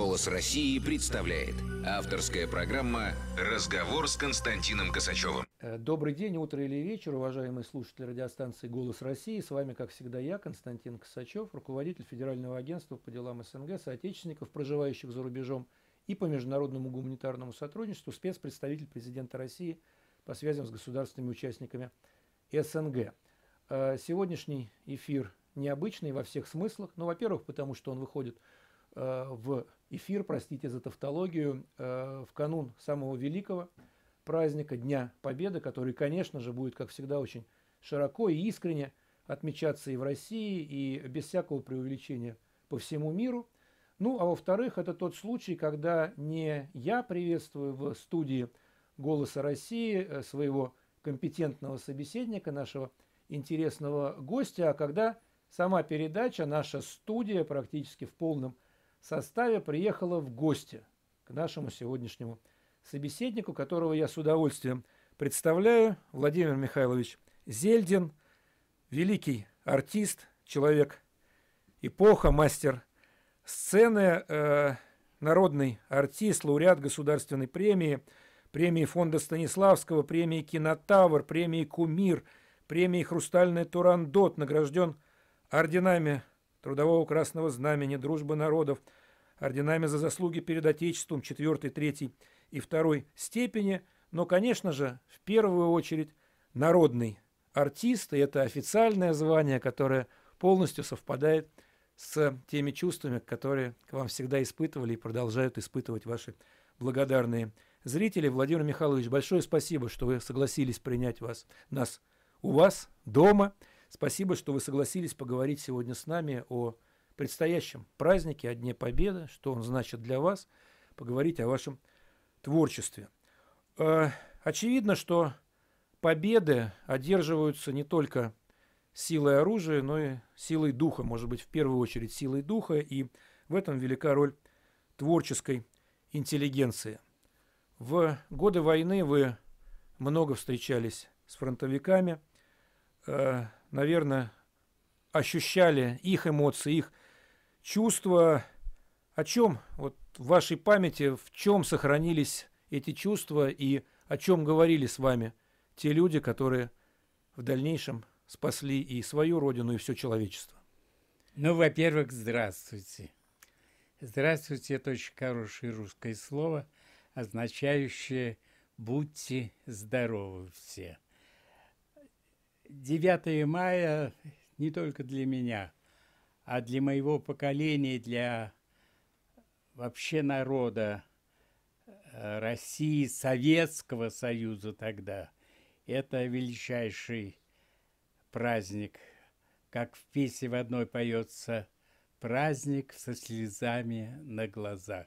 «Голос России» представляет Авторская программа «Разговор с Константином Косачевым». Э, добрый день, утро или вечер, уважаемые слушатели радиостанции «Голос России». С вами, как всегда, я, Константин Косачев, руководитель Федерального агентства по делам СНГ, соотечественников, проживающих за рубежом, и по международному гуманитарному сотрудничеству спецпредставитель президента России по связям с государственными участниками СНГ. Э, сегодняшний эфир необычный во всех смыслах. Ну, во-первых, потому что он выходит – Э, в эфир, простите за тавтологию, э, в канун самого великого праздника Дня Победы, который, конечно же, будет, как всегда, очень широко и искренне отмечаться и в России, и без всякого преувеличения по всему миру. Ну, а во-вторых, это тот случай, когда не я приветствую в студии «Голоса России» э, своего компетентного собеседника, нашего интересного гостя, а когда сама передача, наша студия практически в полном составе приехала в гости к нашему сегодняшнему собеседнику, которого я с удовольствием представляю, Владимир Михайлович Зельдин, великий артист, человек эпоха, мастер сцены, э, народный артист, лауреат государственной премии, премии фонда Станиславского, премии Кинотавр, премии Кумир, премии Хрустальный Турандот, награжден орденами Трудового Красного Знамени, Дружбы Народов – орденами за заслуги перед Отечеством 4, 3 и 2 степени, но, конечно же, в первую очередь народный артист, и это официальное звание, которое полностью совпадает с теми чувствами, которые к вам всегда испытывали и продолжают испытывать ваши благодарные зрители. Владимир Михайлович, большое спасибо, что вы согласились принять вас, нас у вас дома. Спасибо, что вы согласились поговорить сегодня с нами о предстоящем празднике, о Дне Победы, что он значит для вас, поговорить о вашем творчестве. Э, очевидно, что победы одерживаются не только силой оружия, но и силой духа, может быть, в первую очередь силой духа, и в этом велика роль творческой интеллигенции. В годы войны вы много встречались с фронтовиками, э, наверное, ощущали их эмоции, их чувства. О чем вот в вашей памяти, в чем сохранились эти чувства и о чем говорили с вами те люди, которые в дальнейшем спасли и свою родину, и все человечество? Ну, во-первых, здравствуйте. Здравствуйте – это очень хорошее русское слово, означающее «будьте здоровы все». 9 мая не только для меня – а для моего поколения, для вообще народа э, России, Советского Союза тогда, это величайший праздник. Как в песне в одной поется «Праздник со слезами на глазах».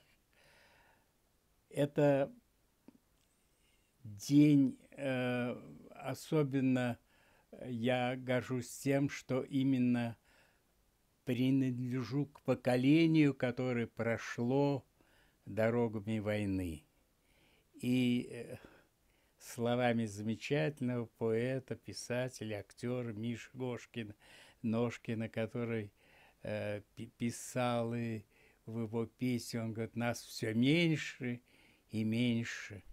Это день э, особенно я горжусь тем, что именно – принадлежу к поколению, которое прошло дорогами войны. И э, словами замечательного поэта, писателя, актера Миши Гошкина, Ножкина, который э, писал и в его песне, он говорит, нас все меньше и меньше.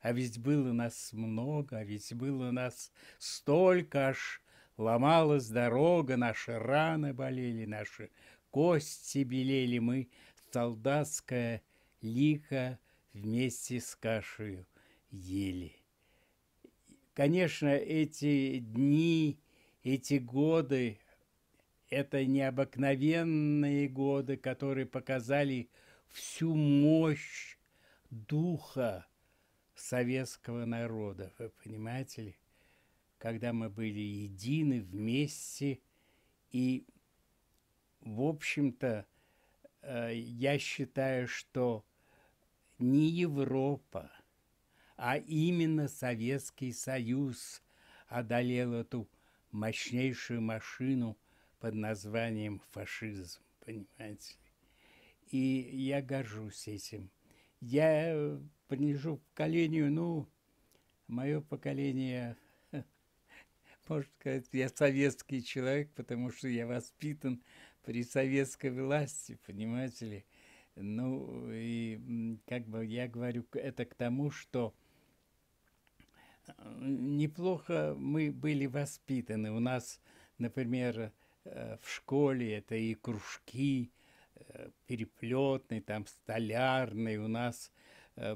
А ведь было нас много, а ведь было нас столько аж Ломалась дорога, наши раны болели, наши кости белели. Мы Солдатская лихо вместе с кашею ели. Конечно, эти дни, эти годы, это необыкновенные годы, которые показали всю мощь духа советского народа, вы понимаете ли? когда мы были едины вместе. И, в общем-то, э, я считаю, что не Европа, а именно Советский Союз одолел эту мощнейшую машину под названием фашизм, понимаете? И я горжусь этим. Я принижу поколению, ну, мое поколение можно сказать, я советский человек, потому что я воспитан при советской власти, понимаете ли. Ну, и как бы я говорю это к тому, что э, неплохо мы были воспитаны. У нас, например, э, в школе это и кружки э, переплетные, там столярные, у нас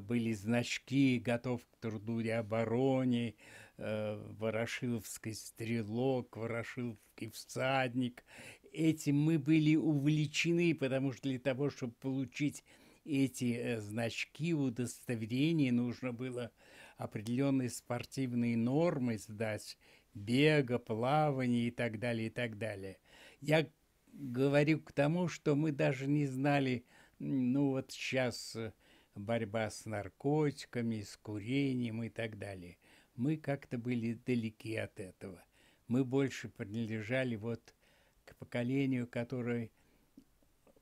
были значки «Готов к труду и обороне», Э, Ворошиловский стрелок, Ворошиловский всадник. Этим мы были увлечены, потому что для того, чтобы получить эти э, значки, удостоверения, нужно было определенные спортивные нормы сдать, бега, плавания и так далее, и так далее. Я говорю к тому, что мы даже не знали, ну вот сейчас э, борьба с наркотиками, с курением и так далее мы как-то были далеки от этого. Мы больше принадлежали вот к поколению, которое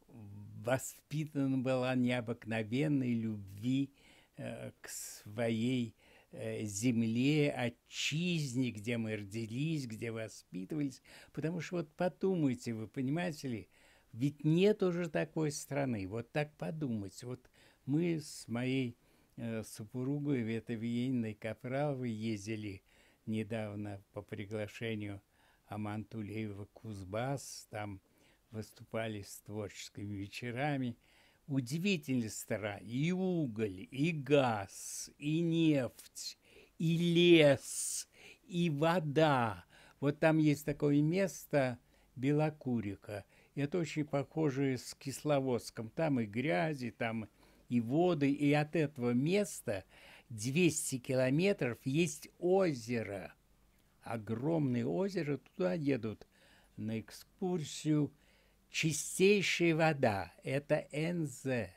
воспитана было необыкновенной любви э, к своей э, земле, отчизне, где мы родились, где воспитывались. Потому что вот подумайте, вы понимаете ли, ведь нет уже такой страны. Вот так подумать. Вот мы с моей с э, супругой Ветовиенной Каправы ездили недавно по приглашению Амантулеева Кузбас, там выступали с творческими вечерами. Удивительные стара и уголь, и газ, и нефть, и лес, и вода. Вот там есть такое место Белокурика. Это очень похоже с Кисловодском. Там и грязи, там и воды, и от этого места 200 километров есть озеро. Огромное озеро, туда едут на экскурсию. Чистейшая вода – это НЗ.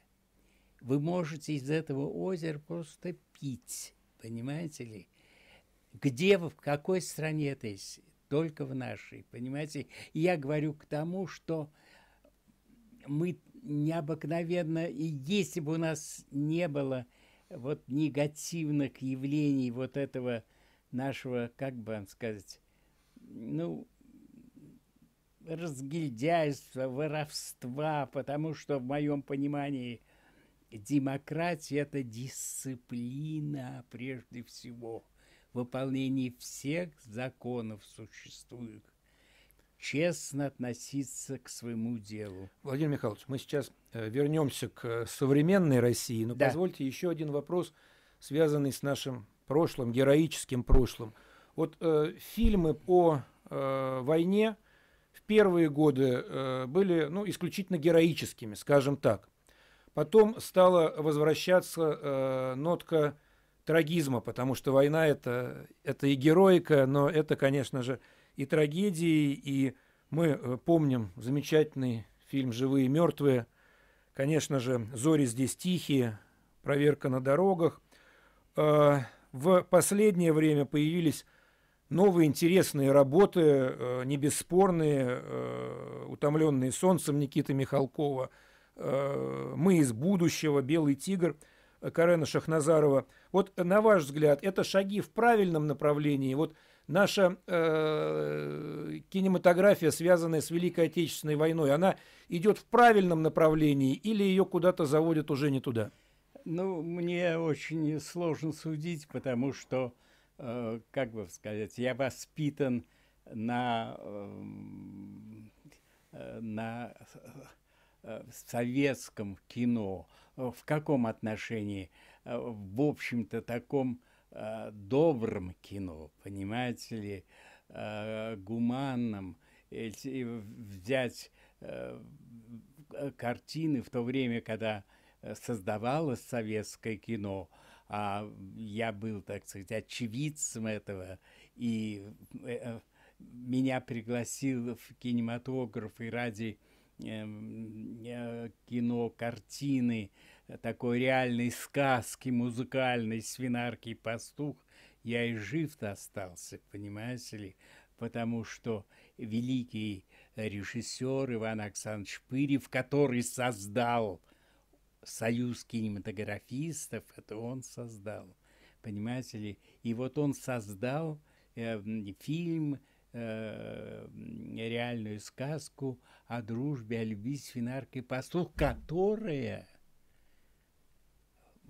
Вы можете из этого озера просто пить, понимаете ли? Где, вы, в какой стране это есть? Только в нашей, понимаете? я говорю к тому, что мы необыкновенно. И если бы у нас не было э, вот негативных явлений вот этого нашего, как бы вам сказать, ну, разгильдяйства, воровства, потому что в моем понимании демократия – это дисциплина прежде всего, выполнение всех законов существующих честно относиться к своему делу. Владимир Михайлович, мы сейчас э, вернемся к э, современной России, но да. позвольте еще один вопрос, связанный с нашим прошлым, героическим прошлым. Вот э, фильмы о э, войне в первые годы э, были ну, исключительно героическими, скажем так. Потом стала возвращаться э, нотка трагизма, потому что война это, это и героика, но это, конечно же, и трагедии и мы э, помним замечательный фильм «Живые и мертвые», конечно же, «Зори здесь тихие», «Проверка на дорогах». Э, в последнее время появились новые интересные работы, э, не бесспорные, «Утомленные солнцем» Никиты Михалкова, «Мы из будущего», «Белый тигр», Карена Шахназарова. Вот на ваш взгляд, это шаги в правильном направлении? Вот – наша э, кинематография, связанная с Великой Отечественной войной, она идет в правильном направлении или ее куда-то заводят уже не туда? Ну, мне очень сложно судить, потому что, э, как бы сказать, я воспитан на, эм, э, на э, советском кино. В каком отношении? Э, в общем-то, таком Э, добрым кино, понимаете ли, э, гуманным взять э, картины в то время, когда создавалось советское кино, а я был, так сказать, очевидцем этого, и меня пригласил в кинематограф и ради эм, кино, картины, такой реальной сказки музыкальной свинарки пастух, я и жив-то остался, понимаете ли, потому что великий режиссер Иван Александрович Пырев, который создал Союз кинематографистов, это он создал, понимаете ли, и вот он создал э, фильм э, реальную сказку о дружбе, о любви с финаркой пастух, которая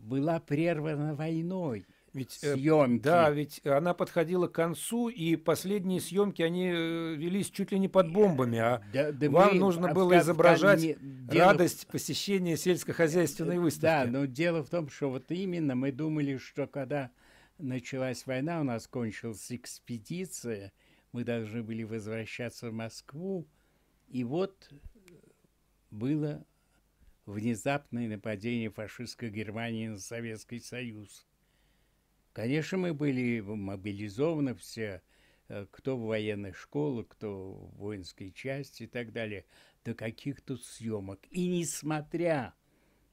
была прервана войной. Ведь, э, съемки. Да, ведь она подходила к концу, и последние съемки они э, велись чуть ли не под бомбами, а да, да вам нужно было изображать не, дело... радость посещения сельскохозяйственной э, выставки. Да, но дело в том, что вот именно мы думали, что когда началась война, у нас кончилась экспедиция, мы должны были возвращаться в Москву, и вот было внезапное нападение фашистской Германии на Советский Союз. Конечно, мы были мобилизованы все, э, кто в военной школе, кто в воинской части и так далее, до каких тут съемок. И несмотря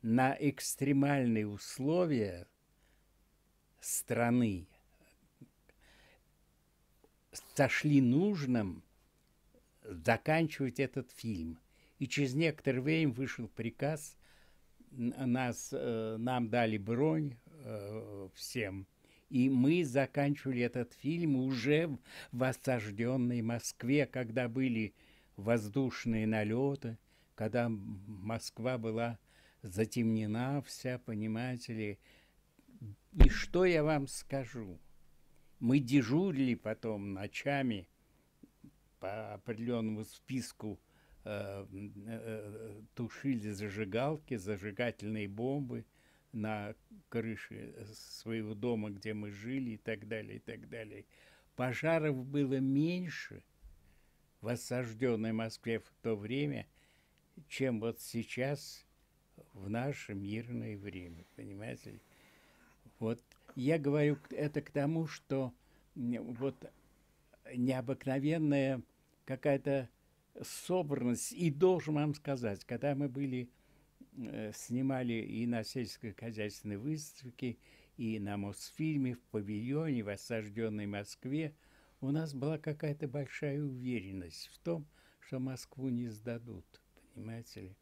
на экстремальные условия страны, сошли нужным заканчивать этот фильм – и через некоторое время вышел приказ, нас, э, нам дали бронь э, всем, и мы заканчивали этот фильм уже в осажденной Москве, когда были воздушные налеты, когда Москва была затемнена вся, понимаете ли. И что я вам скажу? Мы дежурили потом ночами по определенному списку Э, э, э, тушили зажигалки, зажигательные бомбы на крыше своего дома, где мы жили и так далее, и так далее. Пожаров было меньше в осажденной Москве в то время, чем вот сейчас в наше мирное время, понимаете? Вот я говорю это к тому, что вот необыкновенная какая-то собранность. И должен вам сказать, когда мы были, э, снимали и на сельскохозяйственной выставке, и на Мосфильме, в павильоне, в осажденной Москве, у нас была какая-то большая уверенность в том, что Москву не сдадут, понимаете ли.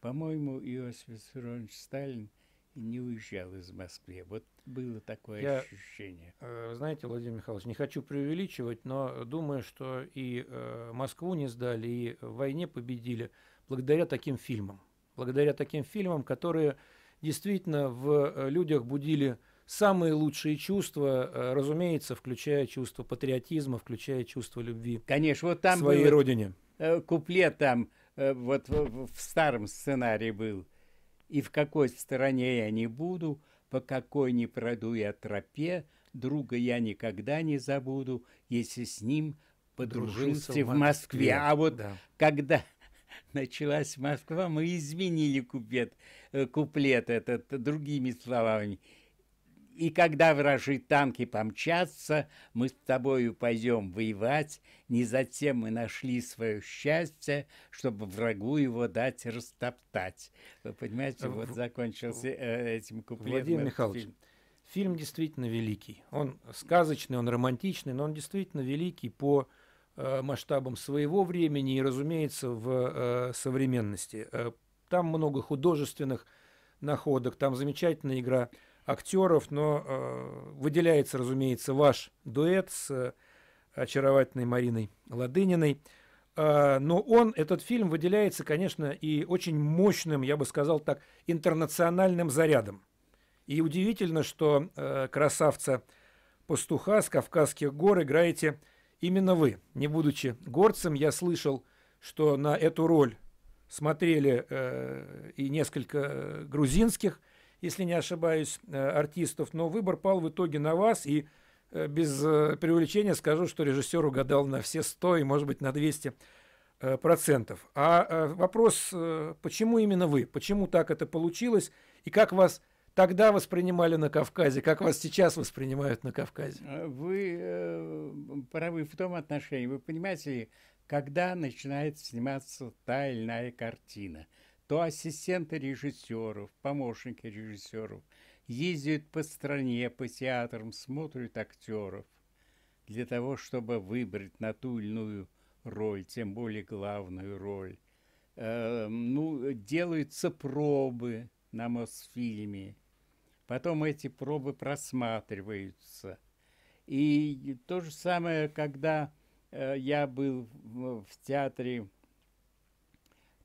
По-моему, Иосиф Виссарионович Сталин – не уезжал из Москвы. Вот было такое Я, ощущение. Э, знаете, Владимир Михайлович, не хочу преувеличивать, но думаю, что и э, Москву не сдали, и в войне победили благодаря таким фильмам. Благодаря таким фильмам, которые действительно в э, людях будили самые лучшие чувства, разумеется, включая чувство патриотизма, включая чувство любви. Конечно, вот там своей родине. Куплет там вот в, в старом сценарии был и в какой стороне я не буду, по какой не пройду я тропе, друга я никогда не забуду, если с ним подружился, подружился в Москве. Москве. А вот да. когда началась Москва, мы изменили купет, э, куплет этот другими словами. И когда вражи танки помчатся, мы с тобою пойдем воевать, не затем мы нашли свое счастье, чтобы врагу его дать растоптать. Вы понимаете, вот закончился э, этим куплетом. Владимир Михайлович, фильм. фильм действительно великий. Он сказочный, он романтичный, но он действительно великий по э, масштабам своего времени и, разумеется, в э, современности. Э, там много художественных находок, там замечательная игра – актеров, но э, выделяется, разумеется, ваш дуэт с э, очаровательной Мариной Ладыниной. Э, но он, этот фильм, выделяется, конечно, и очень мощным, я бы сказал так, интернациональным зарядом. И удивительно, что э, красавца пастуха с Кавказских гор играете именно вы. Не будучи горцем, я слышал, что на эту роль смотрели э, и несколько э, грузинских – если не ошибаюсь, э, артистов, но выбор пал в итоге на вас, и э, без э, преувеличения скажу, что режиссер угадал на все 100 и, может быть, на 200 процентов. А вопрос, почему именно вы, почему так это получилось, и как вас тогда воспринимали на Кавказе, как вас сейчас воспринимают на Кавказе? Вы э, правы в том отношении. Вы понимаете, когда начинает сниматься та или иная картина – то ассистенты режиссеров, помощники режиссеров ездят по стране, по театрам, смотрят актеров для того, чтобы выбрать на ту или иную роль, тем более главную роль. Э, ну, делаются пробы на Мосфильме. Потом эти пробы просматриваются. И то же самое, когда э, я был в, в театре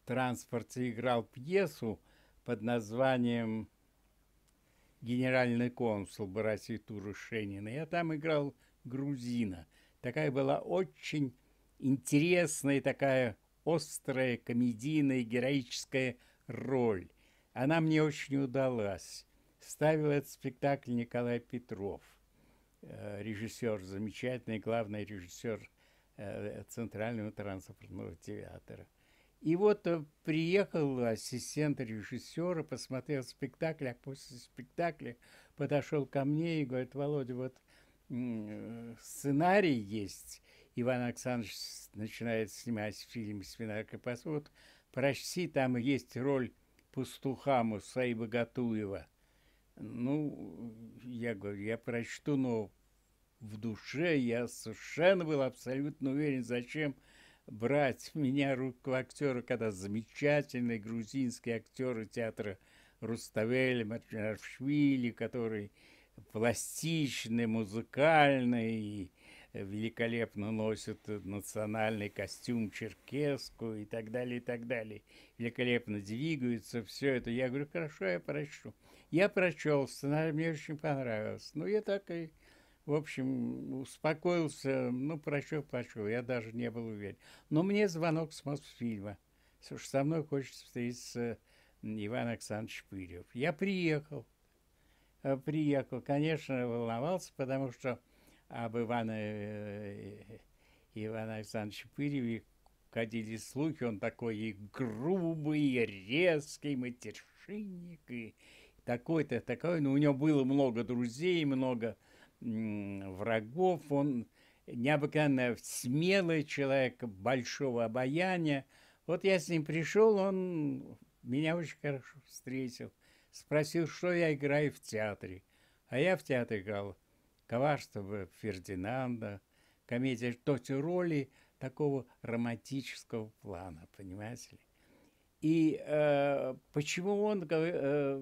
транспорте играл пьесу под названием «Генеральный консул Бараситу Рушенина». Я там играл грузина. Такая была очень интересная, такая острая, комедийная, героическая роль. Она мне очень удалась. Ставил этот спектакль Николай Петров, э, режиссер, замечательный главный режиссер э, Центрального транспортного театра. И вот э, приехал ассистент режиссера, посмотрел спектакль, а после спектакля подошел ко мне и говорит, Володя, вот э, сценарий есть. Иван Александрович начинает снимать фильм «Свиная капосуд». Прочти, там есть роль пастуха Мусаи Богатуева. Ну, я говорю, я прочту, но в душе я совершенно был абсолютно уверен, зачем – брать меня руку актера, когда замечательные грузинские актеры театра Руставели Марчаршвили, который пластичный, музыкальный и великолепно носит национальный костюм черкеску и так далее, и так далее. Великолепно двигается все это. Я говорю, хорошо, я прочту. Я прочел, сценарий мне очень понравился. Ну, я так и в общем, успокоился, ну, прощу, прощу, я даже не был уверен. Но мне звонок с Мосфильма, что со мной хочет встретиться Иван Александрович Пырев. Я приехал, э, приехал, конечно, волновался, потому что об Иване, э, э, Иване Александровиче Пыреве ходили слухи, он такой и грубый, и резкий матершинник, и такой-то, такой, но ну, у него было много друзей, много врагов. Он необыкновенно смелый человек, большого обаяния. Вот я с ним пришел, он меня очень хорошо встретил. Спросил, что я играю в театре. А я в театре играл Коварство Фердинанда, комедия, то есть роли такого романтического плана, понимаете ли. И э, почему он э,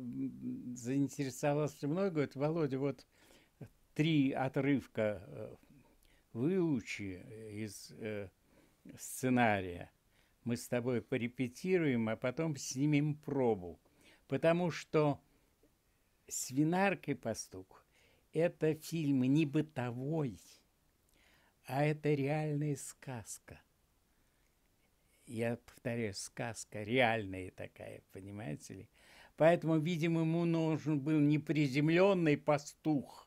заинтересовался мной, говорит, Володя, вот три отрывка э, выучи из э, сценария, мы с тобой порепетируем, а потом снимем пробу. Потому что «Свинарка и пастух» – это фильм не бытовой, а это реальная сказка. Я повторяю, сказка реальная такая, понимаете ли? Поэтому, видимо, ему нужен был неприземленный приземленный пастух,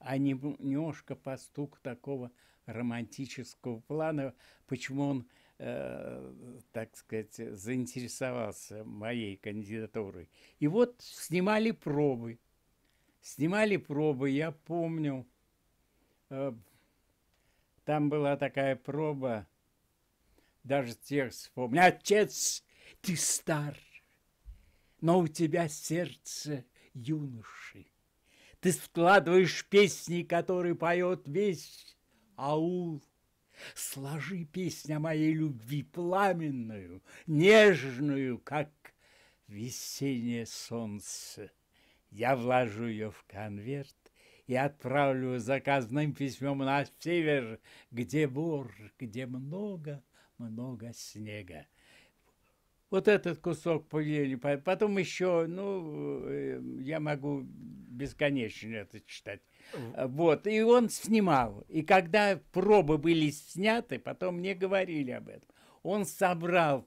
а не немножко постук такого романтического плана, почему он, э, так сказать, заинтересовался моей кандидатурой. И вот снимали пробы. Снимали пробы, я помню, э, там была такая проба, даже текст вспомнил. Отец, ты стар, но у тебя сердце юноши. Ты складываешь песни, которые поет весь аул. Сложи песня моей любви пламенную, нежную, как весеннее солнце. Я вложу ее в конверт и отправлю заказным письмом на север, где бур, где много-много снега. Вот этот кусок повели, потом еще, ну, э, я могу бесконечно это читать. Э, вот, и он снимал. И когда пробы были сняты, потом мне говорили об этом. Он собрал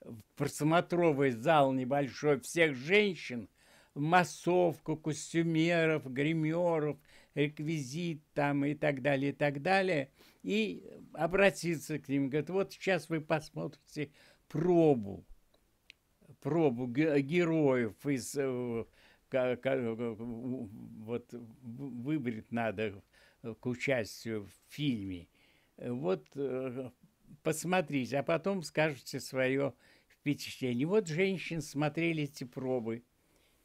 в просмотровый зал небольшой всех женщин, массовку, костюмеров, гримеров, реквизит там и так далее, и так далее, и обратиться к ним. Говорит, вот сейчас вы посмотрите пробу, пробу героев из э, Э, э, вот выбрать надо к участию в фильме. Вот э, посмотрите, а потом скажете свое впечатление. Вот женщин смотрели эти пробы.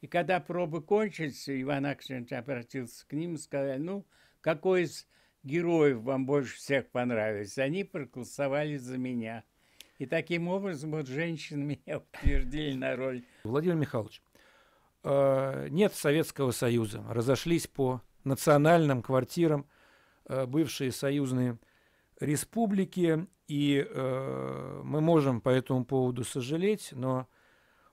И когда пробы кончились, Иван Аксенович обратился к ним и сказал, ну, какой из героев вам больше всех понравился? Они проголосовали за меня. И таким образом вот женщины меня утвердили на роль. Владимир Михайлович, Э, нет Советского Союза. Разошлись по национальным квартирам э, бывшие союзные республики. И э, мы можем по этому поводу сожалеть, но,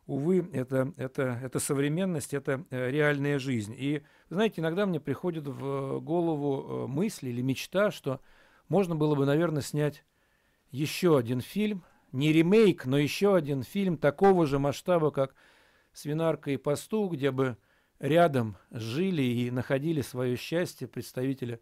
увы, это, это, это современность, это реальная жизнь. И, знаете, иногда мне приходит в голову мысль или мечта, что можно было бы, наверное, снять еще один фильм, не ремейк, но еще один фильм такого же масштаба, как свинарка и пастух, где бы рядом жили и находили свое счастье представители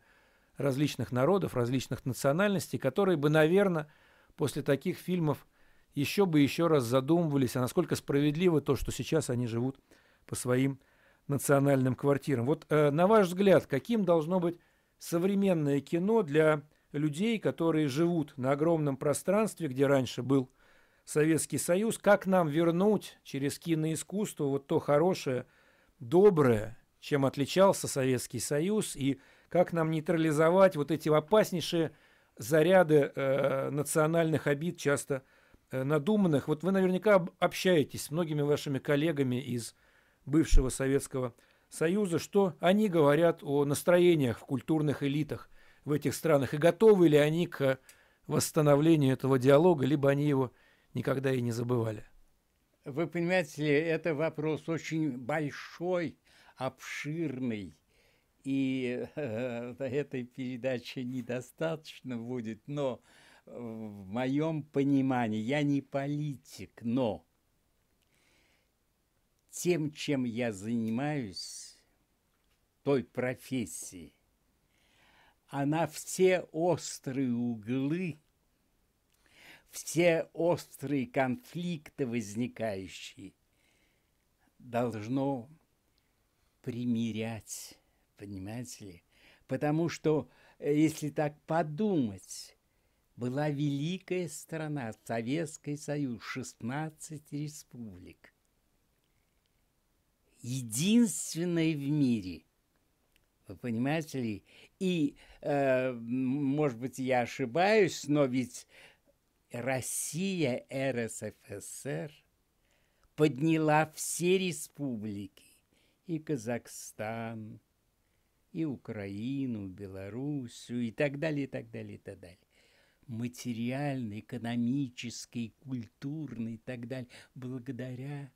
различных народов, различных национальностей, которые бы, наверное, после таких фильмов еще бы еще раз задумывались, а насколько справедливо то, что сейчас они живут по своим национальным квартирам. Вот э, на ваш взгляд, каким должно быть современное кино для людей, которые живут на огромном пространстве, где раньше был – Советский Союз, как нам вернуть через киноискусство вот то хорошее, доброе, чем отличался Советский Союз, и как нам нейтрализовать вот эти опаснейшие заряды э, национальных обид, часто э, надуманных. Вот вы наверняка общаетесь с многими вашими коллегами из бывшего Советского Союза, что они говорят о настроениях в культурных элитах в этих странах, и готовы ли они к восстановлению этого диалога, либо они его никогда и не забывали? Вы понимаете ли, это вопрос очень большой, обширный. И э, э, этой передачи недостаточно будет, но в моем понимании, я не политик, но тем, чем я занимаюсь, той профессии, она все острые углы все острые конфликты возникающие, должно примирять, понимаете ли? Потому что, э, если так подумать, была великая страна, Советский Союз, 16 республик. Единственная в мире, вы понимаете ли? И, э, может быть, я ошибаюсь, но ведь Россия РСФСР подняла все республики и Казахстан, и Украину, Белоруссию и так далее, и так далее, и так далее. Материальный, экономический, культурный и так далее, благодаря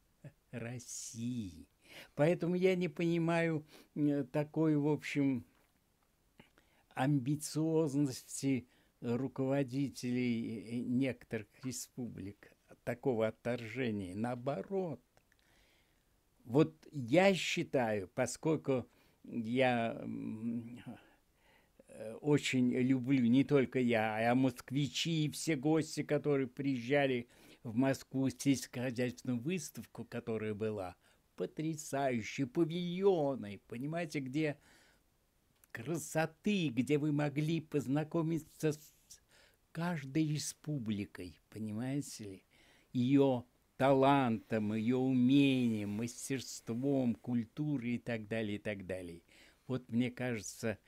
России. Поэтому я не понимаю э, такой, в общем, амбициозности руководителей э, э, некоторых республик такого отторжения. Наоборот. Вот я считаю, поскольку я очень люблю, не только я, а, а москвичи и все гости, которые приезжали в Москву сельскохозяйственную выставку, которая была потрясающей, павильонной, понимаете, где красоты, где вы могли познакомиться с каждой республикой, понимаете ли, ее талантом, ее умением, мастерством, культурой и так далее, и так далее. Вот мне кажется,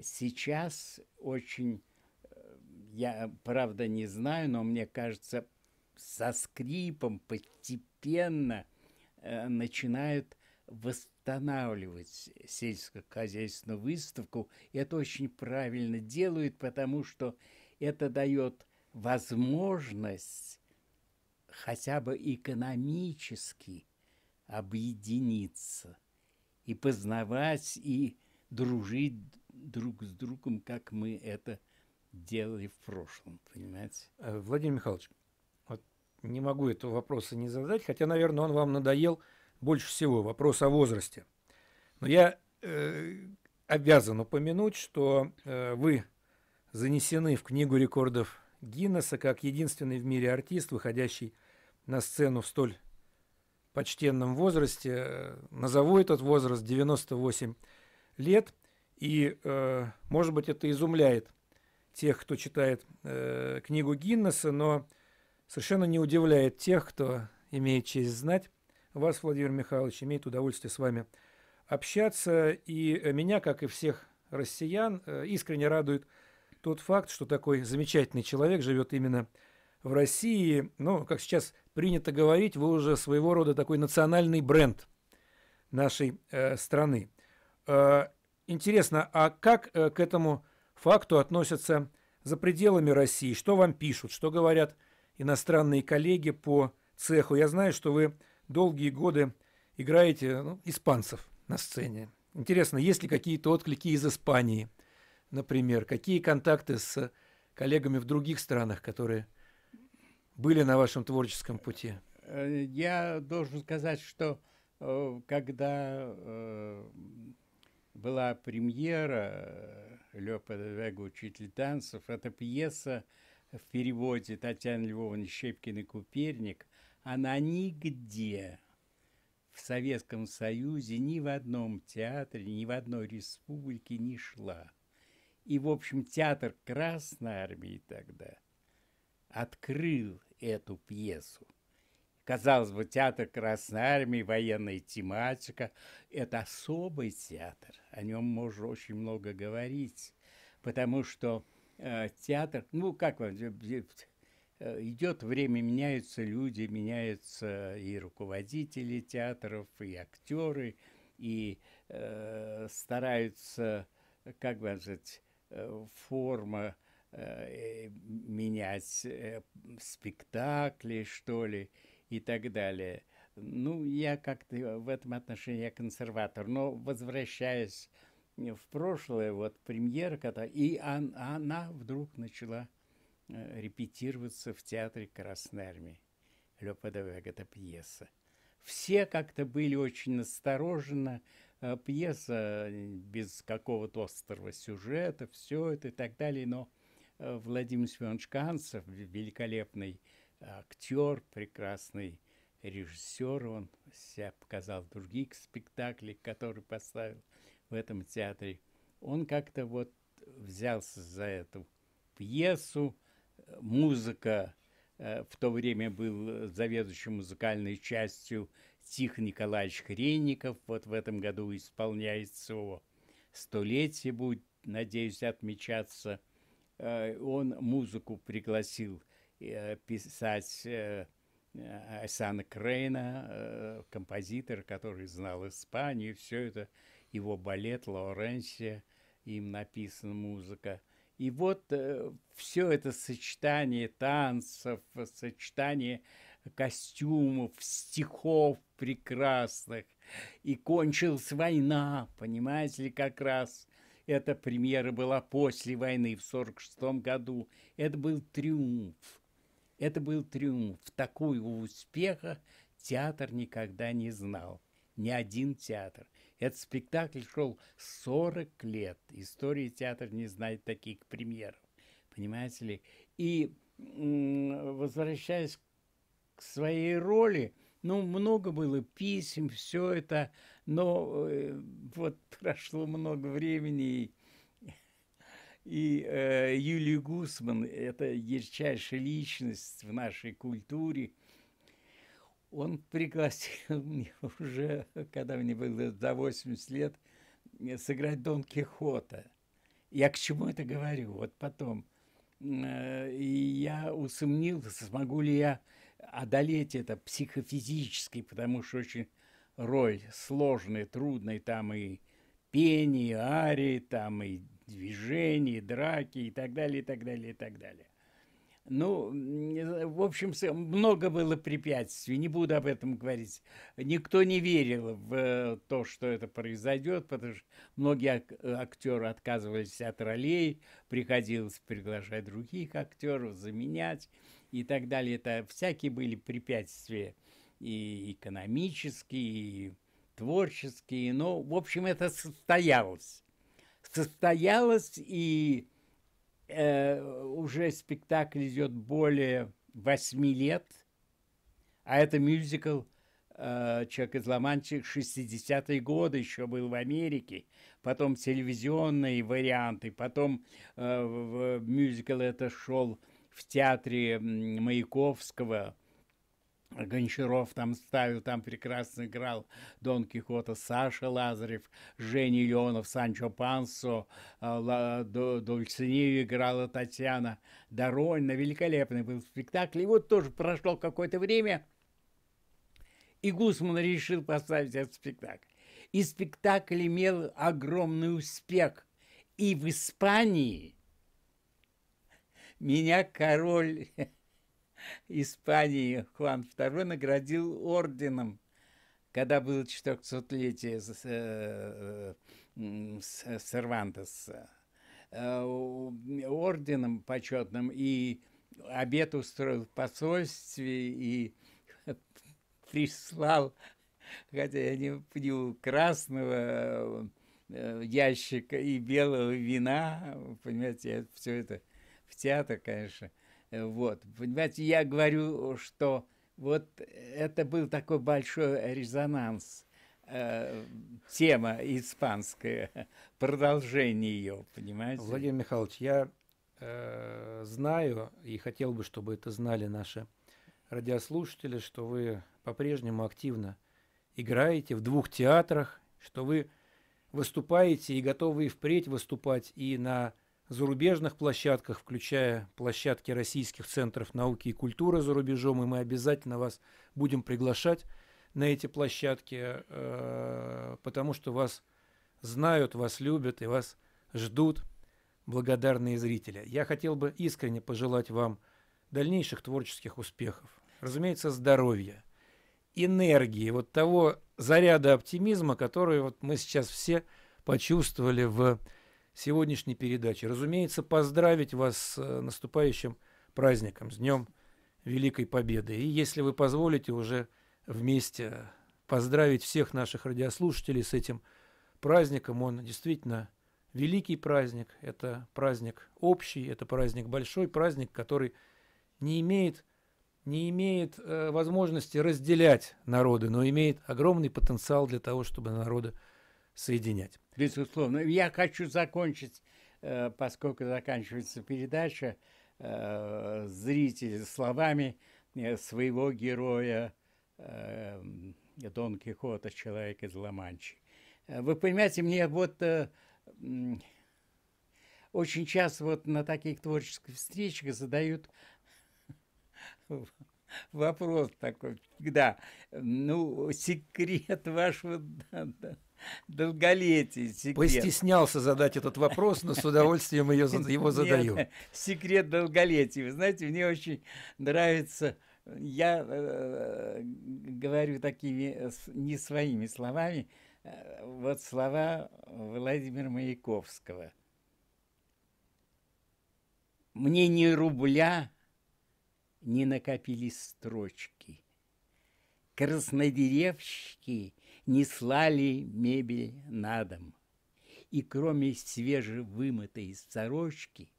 сейчас очень, э, я правда не знаю, но мне кажется, со скрипом постепенно э, начинают восстанавливать сельскохозяйственную выставку. Это очень правильно делают, потому что это дает возможность хотя бы экономически объединиться и познавать и дружить друг с другом, как мы это делали в прошлом, понимаете? Э, Владимир Михайлович, вот не могу этого вопроса не задать, хотя, наверное, он вам надоел – больше всего вопрос о возрасте. Но я э, обязан упомянуть, что э, вы занесены в Книгу рекордов Гиннесса как единственный в мире артист, выходящий на сцену в столь почтенном возрасте. Назову этот возраст 98 лет. И, э, может быть, это изумляет тех, кто читает э, книгу Гиннесса, но совершенно не удивляет тех, кто имеет честь знать, вас, Владимир Михайлович, имеет удовольствие с вами общаться. И меня, как и всех россиян, э, искренне радует тот факт, что такой замечательный человек живет именно в России. Ну, как сейчас принято говорить, вы уже своего рода такой национальный бренд нашей э, страны. Э, интересно, а как э, к этому факту относятся за пределами России? Что вам пишут? Что говорят иностранные коллеги по цеху? Я знаю, что вы долгие годы играете ну, испанцев на сцене. Интересно, есть ли какие-то отклики из Испании, например? Какие контакты с коллегами в других странах, которые были на вашем творческом пути? Э, я должен сказать, что э, когда э, была премьера Лёпа, Подвега «Учитель танцев», эта пьеса в переводе Татьяны Львовны Щепкиной «Куперник» Она нигде в Советском Союзе ни в одном театре, ни в одной республике не шла. И, в общем, театр Красной Армии тогда открыл эту пьесу. Казалось бы, театр Красной Армии, военная тематика – это особый театр. О нем можно очень много говорить, потому что э, театр, ну, как вам, э, Э, идет время, меняются люди, меняются и руководители театров, и актеры, и э, стараются, э, как бы сказать, э, форма э, менять э, спектакли, что ли, и так далее. Ну, я как-то в этом отношении я консерватор, но возвращаясь в прошлое, вот премьера, когда и она вдруг начала Э, репетироваться в театре Красной Армии. Лёпа Давек, это пьеса. Все как-то были очень настороженно. Э, пьеса э, без какого-то острого сюжета, все это и так далее. Но Владимир Семенович Канцев, великолепный актер, прекрасный режиссер, он себя показал в других спектаклях, которые поставил в этом театре. Он как-то вот взялся за эту пьесу, музыка, э, в то время был заведующим музыкальной частью Тих Николаевич Хренников, вот в этом году исполняется его столетие, будет, надеюсь, отмечаться. Э, он музыку пригласил э, писать Айсана Крейна, композитор, который знал Испанию, все это, его балет «Лауренсия», им написана музыка – и вот э, все это сочетание танцев, сочетание костюмов, стихов прекрасных. И кончилась война, понимаете ли, как раз. Эта премьера была после войны, в 1946 году. Это был триумф. Это был триумф. Такого успеха театр никогда не знал. Ни один театр. Этот спектакль шел 40 лет. История театра не знает таких премьеров. Понимаете ли? И возвращаясь к своей роли, ну, много было писем, все это, но э, вот прошло много времени, и, и э, Юлия Гусман, это ярчайшая личность в нашей культуре, он пригласил меня уже, когда мне было за 80 лет, э, сыграть Дон Кихота. Я к чему это говорю? Вот потом. Э, и я усомнился, смогу ли я одолеть это психофизически, потому что очень роль сложная, трудная, там и пение, арии, там и движение, драки и так далее, и так далее, и так далее. Ну, в общем, много было препятствий, не буду об этом говорить. Никто не верил в э, то, что это произойдет, потому что многие э, актеры отказывались от ролей, приходилось приглашать других актеров, заменять и так далее. Это всякие были препятствия и экономические, и творческие, но, в общем, это состоялось. Состоялось и э, уже спектакль идет более восьми лет, а это мюзикл э, «Человек из Ломанчик» 60-е годы еще был в Америке, потом телевизионные варианты, потом э, в, в мюзикл это шел в театре Маяковского – Гончаров там ставил, там прекрасно играл Дон Кихота, Саша Лазарев, Женя Леонов, Санчо Пансо, э, Дульцинею играла Татьяна Доронина. Великолепный был спектакль. И вот тоже прошло какое-то время, и Гусман решил поставить этот спектакль. И спектакль имел огромный успех. И в Испании меня король Испании Хуан II наградил орденом, когда было 400-летие э, э, э, Сервантеса, орденом почетным и обед устроил в посольстве и прислал, хотя я не пью красного ящика и белого вина, понимаете, я все это в театр, конечно, Э, вот, понимаете, я говорю, что вот это был такой большой резонанс э, тема испанская, продолжение ее, понимаете? Владимир Михайлович, я э, знаю и хотел бы, чтобы это знали наши радиослушатели, что вы по-прежнему активно играете в двух театрах, что вы выступаете и готовы и впредь выступать и на зарубежных площадках, включая площадки российских центров науки и культуры за рубежом, и мы обязательно вас будем приглашать на эти площадки, э, потому что вас знают, вас любят и вас ждут благодарные зрители. Я хотел бы искренне пожелать вам дальнейших творческих успехов, разумеется, здоровья, энергии, вот того заряда оптимизма, который вот мы сейчас все почувствовали в сегодняшней передачи. Разумеется, поздравить вас с наступающим праздником, с Днем Великой Победы. И если вы позволите, уже вместе поздравить всех наших радиослушателей с этим праздником. Он действительно великий праздник, это праздник общий, это праздник большой, праздник, который не имеет, не имеет э, возможности разделять народы, но имеет огромный потенциал для того, чтобы народы соединять. Безусловно. Я хочу закончить, э, поскольку заканчивается передача, э, зрители словами э, своего героя Дон Кихота, человек из Ламанчи. Вы понимаете, мне вот очень часто вот на таких творческих встречах задают вопрос такой, да, ну, секрет вашего долголетие, секрет. Постеснялся задать этот вопрос, но с удовольствием ее, его задаю. Нет, секрет долголетия. Вы знаете, мне очень нравится... Я э, говорю такими не своими словами, э, вот слова Владимира Маяковского. Мне ни рубля не накопились строчки. Краснодеревщики не слали мебель на дом. И кроме свежевымытой сорочки,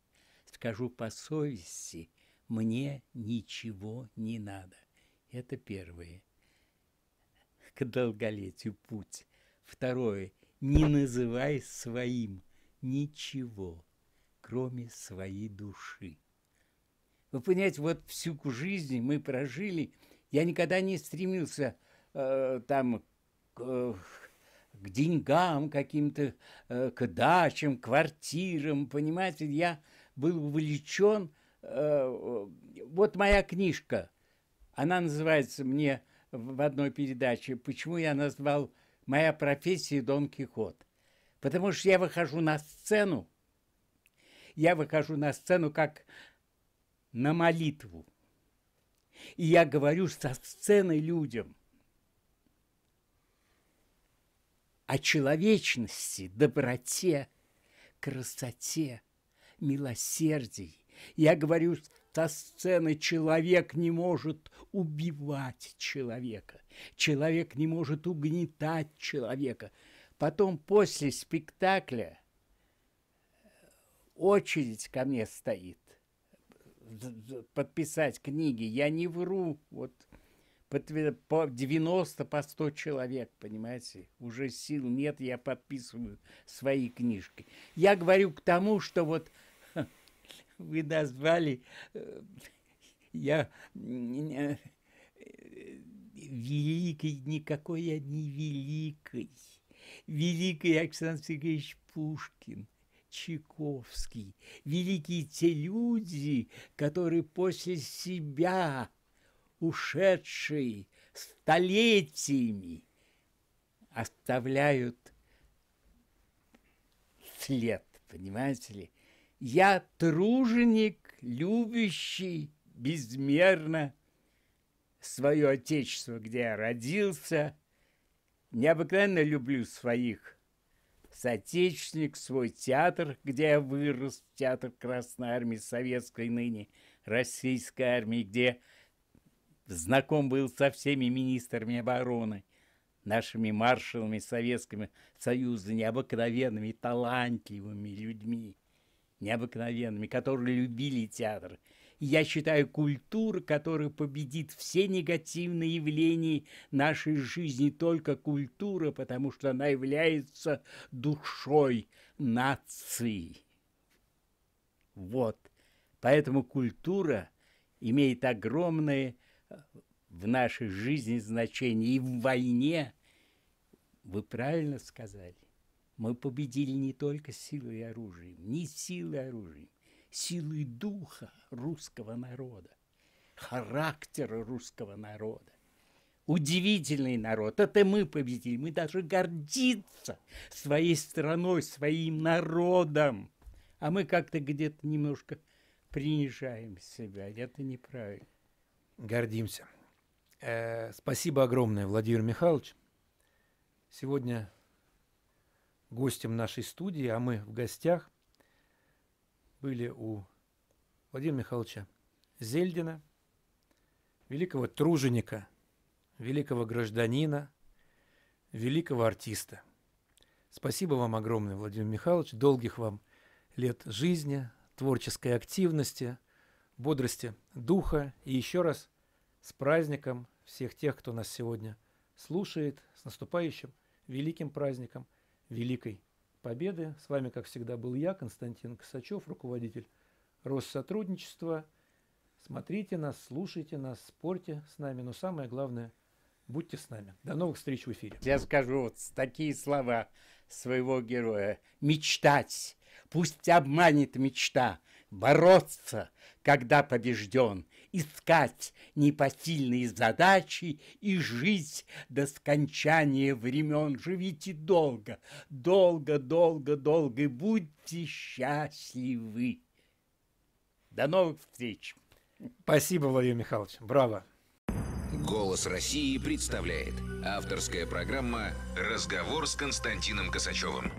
скажу по совести, мне ничего не надо. Это первое. К долголетию путь. Второе. Не называй своим ничего, кроме своей души. Вы понимаете, вот всю жизнь мы прожили, я никогда не стремился э, там Э, к, деньгам каким-то, э, к дачам, квартирам, понимаете, я был увлечен. Э, вот моя книжка, она называется мне в одной передаче, почему я назвал «Моя профессия Дон Кихот». Потому что я выхожу на сцену, я выхожу на сцену как на молитву. И я говорю со сцены людям. о человечности, доброте, красоте, милосердии. Я говорю та сцена человек не может убивать человека, человек не может угнетать человека. Потом после спектакля э, очередь ко мне стоит подписать книги. Я не вру, вот по 90, по 100 человек, понимаете? Уже сил нет, я подписываю свои книжки. Я говорю к тому, что вот вы назвали, э, я э, великий, никакой я не великий. Великий Александр Сергеевич Пушкин – Чайковский, великие те люди, которые после себя ушедшие столетиями оставляют след, понимаете ли? Я труженик, любящий безмерно свое отечество, где я родился. Необыкновенно люблю своих соотечественник, свой театр, где я вырос, театр Красной Армии, Советской ныне, Российской Армии, где знаком был со всеми министрами обороны, нашими маршалами Советского Союза, необыкновенными, талантливыми людьми, необыкновенными, которые любили театр. И я считаю, культуру, которая победит все негативные явления нашей жизни, только культура, потому что она является душой нации. Вот. Поэтому культура имеет огромное значение в нашей жизни значение и в войне. Вы правильно сказали. Мы победили не только силой и оружием, не силой и оружием, силой духа русского народа, характера русского народа. Удивительный народ. Это мы победили. Мы даже гордиться своей страной, своим народом. А мы как-то где-то немножко принижаем себя. Это неправильно гордимся. Э, спасибо огромное, Владимир Михайлович. Сегодня гостем нашей студии, а мы в гостях были у Владимира Михайловича Зельдина, великого труженика, великого гражданина, великого артиста. Спасибо вам огромное, Владимир Михайлович. Долгих вам лет жизни, творческой активности – бодрости духа. И еще раз с праздником всех тех, кто нас сегодня слушает, с наступающим великим праздником Великой Победы. С вами, как всегда, был я, Константин Косачев, руководитель Россотрудничества. Смотрите нас, слушайте нас, спорьте с нами, но самое главное, будьте с нами. До новых встреч в эфире. Я скажу вот такие слова своего героя. Мечтать. Пусть обманет мечта бороться, когда побежден, искать непосильные задачи и жить до скончания времен. Живите долго, долго, долго, долго и будьте счастливы. До новых встреч. Спасибо, Владимир Михайлович. Браво. «Голос России» представляет авторская программа «Разговор с Константином Косачевым».